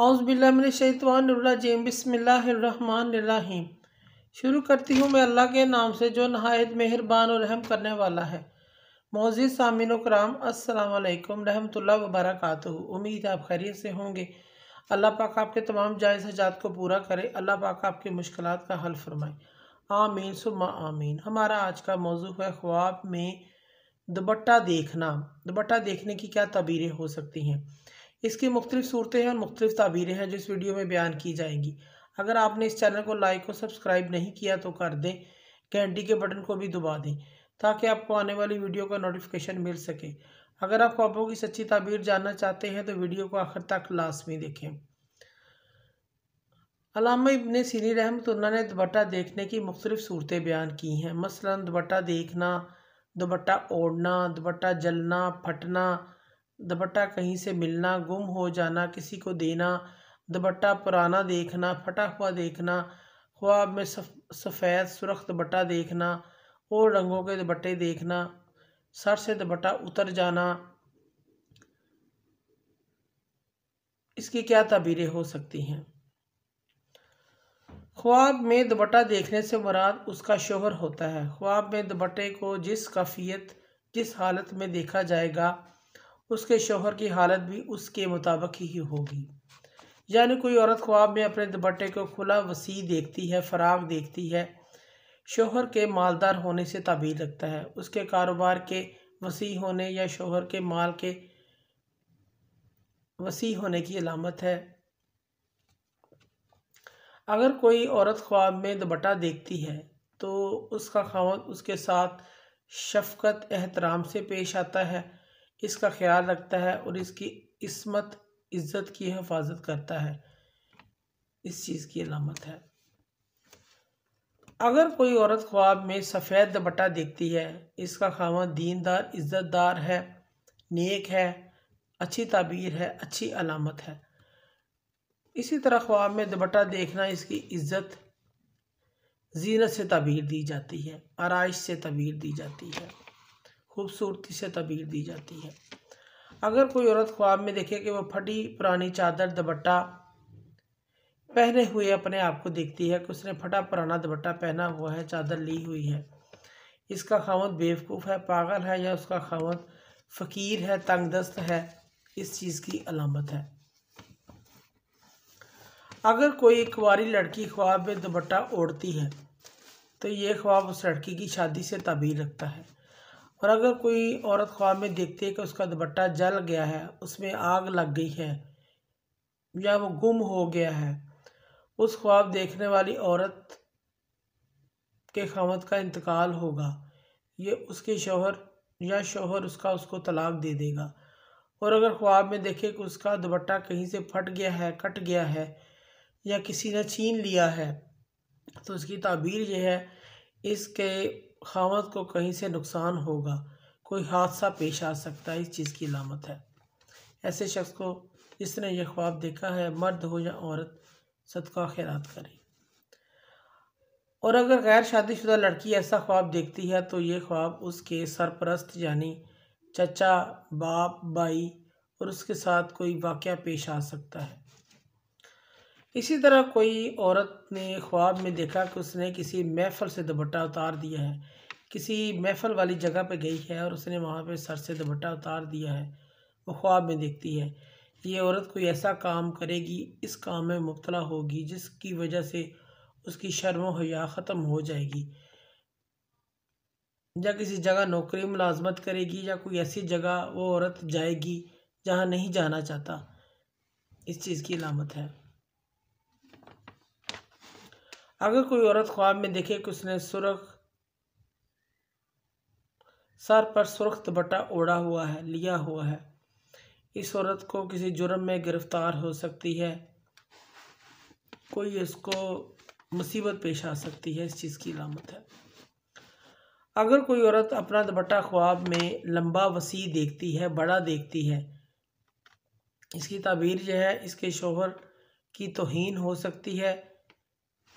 आउज़बिल्लाशैतवानरजीम बसमीम शुरू करती हूँ मैं अल्लाह के नाम से जो नहायत मेहरबान और रहम करने वाला है मौजि सामिन कराम असलकम रहमत वबरक उम्मीद आप खैरियत से होंगे अल्लाह पाक आपके तमाम जायज़ हजात को पूरा करे अल्लाह पाक आपकी मुश्किल का हल फरमाए आमीन सुमा आमीन हमारा आज का मौजू है ख्वाब में दुबट्टा देखना दुबट्टा देखने की क्या तबीरें हो सकती हैं इसकी मुख्तलिफ सूरतें हैं और मुख्तलिफ तबीरें हैं जो इस वीडियो में बयान की जाएंगी अगर आपने इस चैनल को लाइक और सब्सक्राइब नहीं किया तो कर दें घंटी के बटन को भी दबा दें ताकि आपको आने वाली वीडियो का नोटिफिकेशन मिल सके अगर आप ख्वाबों की सच्ची ताबीर जानना चाहते हैं तो वीडियो को आखिर तक लाजमी देखें अलामा इबन सीरी रहमत ने दुबट्टा देखने की मुख्तलिफ सूरतें बयान की हैं मसला दुबट्टा देखना दुबट्टा ओढ़ना दुबट्टा जलना फटना दुपट्टा कहीं से मिलना गुम हो जाना किसी को देना दुपट्टा पुराना देखना फटा हुआ देखना ख्वाब में सफ़ेद सुरख दुपट्टा देखना और रंगों के दुपट्टे देखना सर से दुपट्टा उतर जाना इसकी क्या तबीरें हो सकती हैं ख्वाब में दुपट्टा देखने से मुराद उसका शोहर होता है ख्वाब में दुपट्टे को जिस काफ़ियत जिस हालत में देखा जाएगा उसके शोहर की हालत भी उसके मुताबिक ही होगी यानी कोई औरत ख्वाब में अपने दुपट्टे को खुला वसी देखती है फराग देखती है शोहर के मालदार होने से ताबीर लगता है उसके कारोबार के वसी होने या शोहर के माल के वसी होने की अलामत है अगर कोई औरत ख्वाब में दुपट्टा देखती है तो उसका खावत उसके साथ शफकत एहतराम से पेश आता है इसका ख्याल रखता है और इसकी इसमत इज़्ज़त की हिफाजत करता है इस चीज़ की अलामत है अगर कोई औरत ख्वाब में सफ़ेद दपट्टा देखती है इसका खामा दीनदार इज़्ज़तदार है नेक है अच्छी ताबीर है अच्छी अलामत है इसी तरह ख्वाब में दपट्टा देखना इसकी इज़्ज़त जीनत से तबीर दी जाती है आरइश से तबीर दी जाती है खूबसूरती से तबीर दी जाती है अगर कोई औरत ख्वाब में देखे कि वह फटी पुरानी चादर दुपट्टा पहने हुए अपने आप को देखती है कि उसने फटा पुराना दुपट्टा पहना हुआ है चादर ली हुई है इसका खावत बेवकूफ़ है पागल है या उसका खावत फ़कीर है तंगदस्त है इस चीज़ की अलामत है अगर कोई कुंवारी लड़की ख्वाब में दुपट्टा ओढ़ती है तो ये ख्वाब उस लड़की की शादी से तबीर रखता है और अगर कोई औरत ख्वाब में देखती है कि उसका दुपट्टा जल गया है उसमें आग लग गई है या वो गुम हो गया है उस ख्वाब देखने वाली औरत के खामत का इंतकाल होगा ये उसके शोहर या शोहर उसका उसको तलाक दे देगा और अगर ख्वाब में देखे कि उसका दुपट्टा कहीं से फट गया है कट गया है या किसी ने छीन लिया है तो उसकी ताबीर यह है इसके खामद को कहीं से नुकसान होगा कोई हादसा पेश आ सकता है इस चीज़ की लामत है ऐसे शख्स को जिसने यह ख्वाब देखा है मर्द हो या औरत सदका खैरात करे और अगर गैर शादीशुदा लड़की ऐसा ख्वाब देखती है तो ये ख्वाब उसके सरपरस्त यानी चचा बाप भाई और उसके साथ कोई वाक़ पेश आ सकता है इसी तरह कोई औरत ने ख्वाब में देखा कि उसने किसी महफल से दुपट्टा उतार दिया है किसी महफल वाली जगह पर गई है और उसने वहाँ पर सर से दुपट्टा उतार दिया है वो ख्वाब में देखती है ये औरत कोई ऐसा काम करेगी इस काम में मुबतला होगी जिसकी वजह से उसकी शर्म हया ख़त्म हो जाएगी या किसी जगह नौकरी मुलाजमत करेगी या कोई ऐसी जगह वो औरत जाएगी जहाँ नहीं जाना चाहता इस चीज़ की अलामत है अगर कोई औरत ख्वाब में देखे कि उसने सुरख सर पर सुरख दुपट्टा ओढ़ा हुआ है लिया हुआ है इस औरत को किसी जुर्म में गिरफ्तार हो सकती है कोई इसको मुसीबत पेश आ सकती है इस चीज़ की अलामत है अगर कोई औरत अपना दुपट्टा ख्वाब में लंबा वसी देखती है बड़ा देखती है इसकी तबीर जो है इसके शोहर की तोहन हो सकती है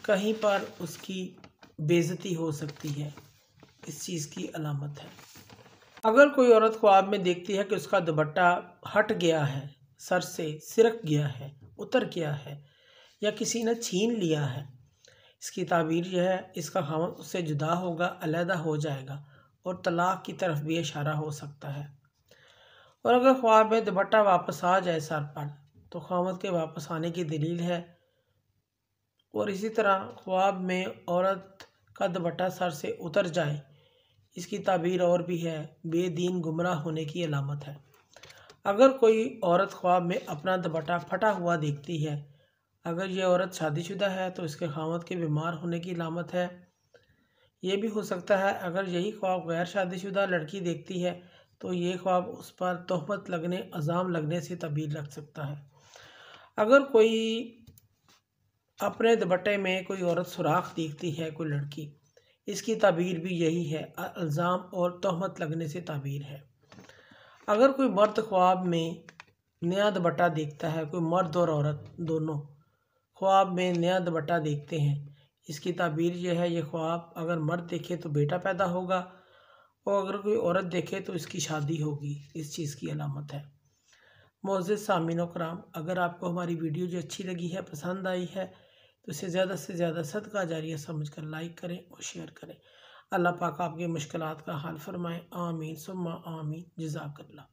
कहीं पर उसकी बेजती हो सकती है इस चीज़ की अलामत है अगर कोई औरत ख्वाब में देखती है कि उसका दुपट्टा हट गया है सर से सिरक गया है उतर गया है या किसी ने छीन लिया है इसकी ताबीर यह है इसका खामन उससे जुदा होगा अलहदा हो जाएगा और तलाक की तरफ भी इशारा हो सकता है और अगर ख्वाब में दुपट्टा वापस आ जाए सर पर तो खामद के वापस आने की दलील है और इसी तरह ख्वाब में औरत का दुपट्टा सर से उतर जाए इसकी ताबीर और भी है बेदीन गुमराह होने की अलामत है अगर कोई औरत ख्वाब में अपना दुपट्टा फटा हुआ देखती है अगर यह औरत शादीशुदा है तो इसके खामत के बीमार होने की अलामत है ये भी हो सकता है अगर यही ख्वाब गैर शादीशुदा लड़की देखती है तो ये ख्वाब उस पर तहमत लगने अजाम लगने से तबीर लग सकता है अगर कोई अपने दुपट्टे में कोई औरत सुराख दिखती है कोई लड़की इसकी ताबीर भी यही है अल्ज़ाम और तहमत लगने से ताबीर है अगर कोई मर्द ख्वाब में नया दुपट्टा देखता है कोई मर्द और औरत दोनों ख्वाब में नया दुपट्टा देखते हैं इसकी ताबीर यह है ये ख्वाब अगर मर्द देखे तो बेटा पैदा होगा और अगर कोई औरत देखे तो इसकी शादी होगी इस चीज़ की अलामत है मोज़ सामिन कराम अगर आपको हमारी वीडियो जो अच्छी लगी है पसंद आई है तो इसे ज़्यादा से ज़्यादा सदका जारिया समझ कर लाइक करें और शेयर करें अल्लाह पाक आपके मुश्किल का हाल फरमाएँ आमीन सुम्मा आमीन जजाकल्ला